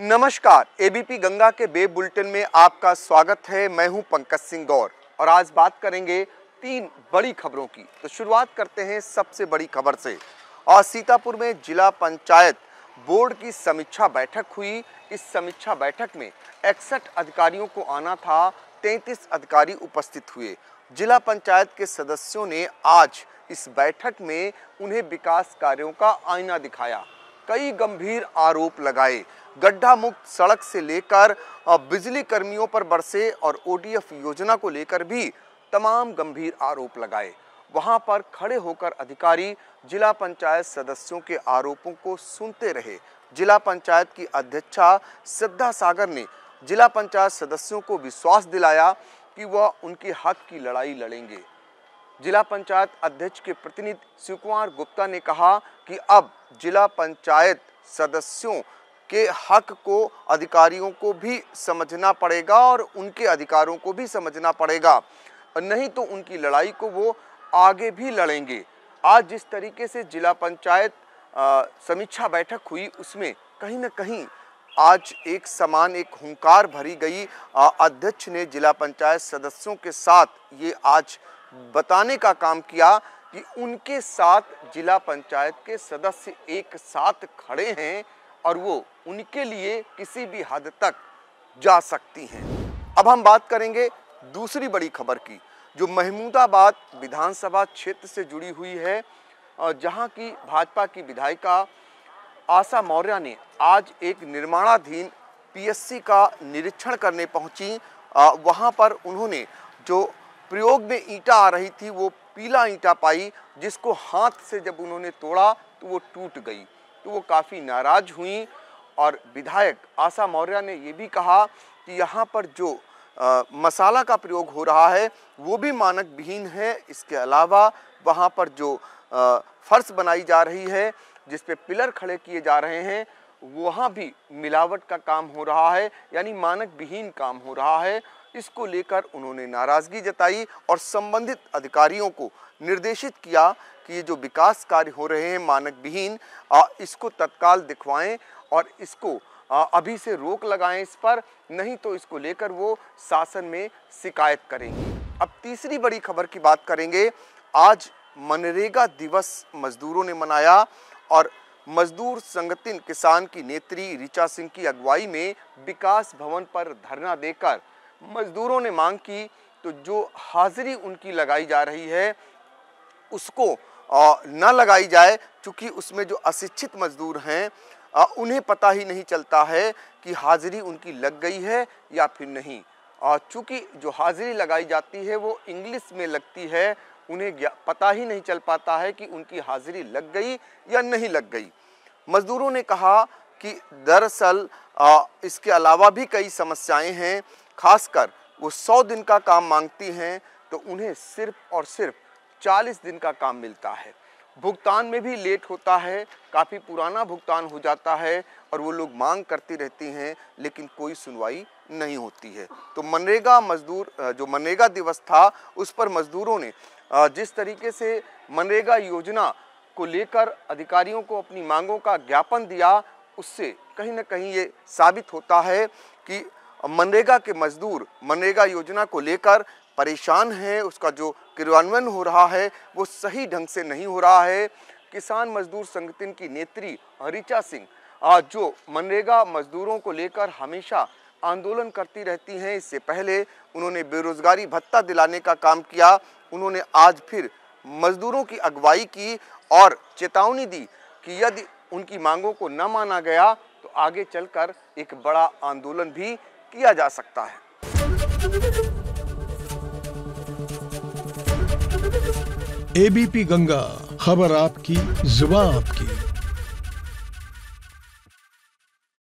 नमस्कार एबीपी गंगा के बे बुलेटिन में आपका स्वागत है मैं हूं पंकज सिंह गौर और आज बात करेंगे तीन बड़ी खबरों की तो शुरुआत करते हैं सबसे बड़ी खबर से और सीतापुर में जिला पंचायत बोर्ड की समीक्षा बैठक हुई इस समीक्षा बैठक में इकसठ अधिकारियों को आना था तैतीस अधिकारी उपस्थित हुए जिला पंचायत के सदस्यों ने आज इस बैठक में उन्हें विकास कार्यों का आईना दिखाया कई गंभीर आरोप लगाए गड्ढा मुक्त सड़क से लेकर बिजली कर्मियों पर बरसे और ओडीएफ योजना को लेकर भी तमाम गंभीर आरोप लगाए वहां पर खड़े होकर अधिकारी जिला पंचायत सदस्यों के आरोपों को सुनते रहे जिला पंचायत की अध्यक्षा सिद्धा सागर ने जिला पंचायत सदस्यों को विश्वास दिलाया कि वह उनके हक की लड़ाई लड़ेंगे जिला पंचायत अध्यक्ष के प्रतिनिधि शिव कुमार गुप्ता ने कहा कि अब जिला पंचायत सदस्यों के हक को अधिकारियों को भी समझना पड़ेगा और उनके अधिकारों को भी समझना पड़ेगा नहीं तो उनकी लड़ाई को वो आगे भी लड़ेंगे आज जिस तरीके से जिला पंचायत समीक्षा बैठक हुई उसमें कहीं ना कहीं आज एक समान एक हुंकार भरी गई अध्यक्ष ने जिला पंचायत सदस्यों के साथ ये आज बताने का काम किया कि उनके साथ जिला पंचायत के सदस्य एक साथ खड़े हैं और वो उनके लिए किसी भी हद तक जा सकती हैं अब हम बात करेंगे दूसरी बड़ी खबर की जो महमूदाबाद विधानसभा क्षेत्र से जुड़ी हुई है जहां की भाजपा की विधायिका आशा मौर्य ने आज एक निर्माणाधीन पीएससी का निरीक्षण करने पहुंची वहां पर उन्होंने जो प्रयोग में ईंटा आ रही थी वो पीला ईंटा पाई जिसको हाथ से जब उन्होंने तोड़ा तो वो टूट गई तो वो काफ़ी नाराज़ हुई और विधायक आशा मौर्य ने ये भी कहा कि यहाँ पर जो आ, मसाला का प्रयोग हो रहा है वो भी मानक विहीन है इसके अलावा वहाँ पर जो फर्श बनाई जा रही है जिस पे पिलर खड़े किए जा रहे हैं वहाँ भी मिलावट का काम हो रहा है यानी मानक विहीन काम हो रहा है इसको लेकर उन्होंने नाराज़गी जताई और संबंधित अधिकारियों को निर्देशित किया कि ये जो विकास कार्य हो रहे हैं मानक विहीन इसको तत्काल दिखवाएं और इसको अभी से रोक लगाएं इस पर नहीं तो इसको लेकर वो शासन में शिकायत करेंगे अब तीसरी बड़ी खबर की बात करेंगे आज मनरेगा दिवस मजदूरों ने मनाया और मजदूर संगठन किसान की नेत्री ऋचा सिंह की अगुवाई में विकास भवन पर धरना देकर मज़दूरों ने मांग की तो जो हाज़िरी उनकी लगाई जा रही है उसको न लगाई जाए क्योंकि उसमें जो अशिक्षित मज़दूर हैं उन्हें पता ही नहीं चलता है कि हाज़िरी उनकी लग गई है या फिर नहीं और चूँकि जो हाज़िरी लगाई जाती है वो इंग्लिश में लगती है उन्हें पता ही नहीं चल पाता है कि उनकी हाज़िरी लग गई या नहीं लग गई मज़दूरों ने कहा कि दरअसल इसके अलावा भी कई समस्याएं हैं खासकर वो सौ दिन का काम मांगती हैं तो उन्हें सिर्फ और सिर्फ चालीस दिन का काम मिलता है भुगतान में भी लेट होता है काफ़ी पुराना भुगतान हो जाता है और वो लोग मांग करती रहती हैं लेकिन कोई सुनवाई नहीं होती है तो मनरेगा मजदूर जो मनरेगा दिवस था उस पर मजदूरों ने जिस तरीके से मनरेगा योजना को लेकर अधिकारियों को अपनी मांगों का ज्ञापन दिया उससे कहीं ना कहीं ये साबित होता है कि मनरेगा के मजदूर मनरेगा योजना को लेकर परेशान हैं उसका जो क्रियान्वयन हो रहा है वो सही ढंग से नहीं हो रहा है किसान मजदूर संगठन की नेत्री ऋचा सिंह आज जो मनरेगा मजदूरों को लेकर हमेशा आंदोलन करती रहती हैं इससे पहले उन्होंने बेरोजगारी भत्ता दिलाने का काम किया उन्होंने आज फिर मजदूरों की अगुवाई की और चेतावनी दी कि यदि उनकी मांगों को न माना गया तो आगे चलकर एक बड़ा आंदोलन भी किया जा सकता है एबीपी गंगा खबर आपकी जुबा आपकी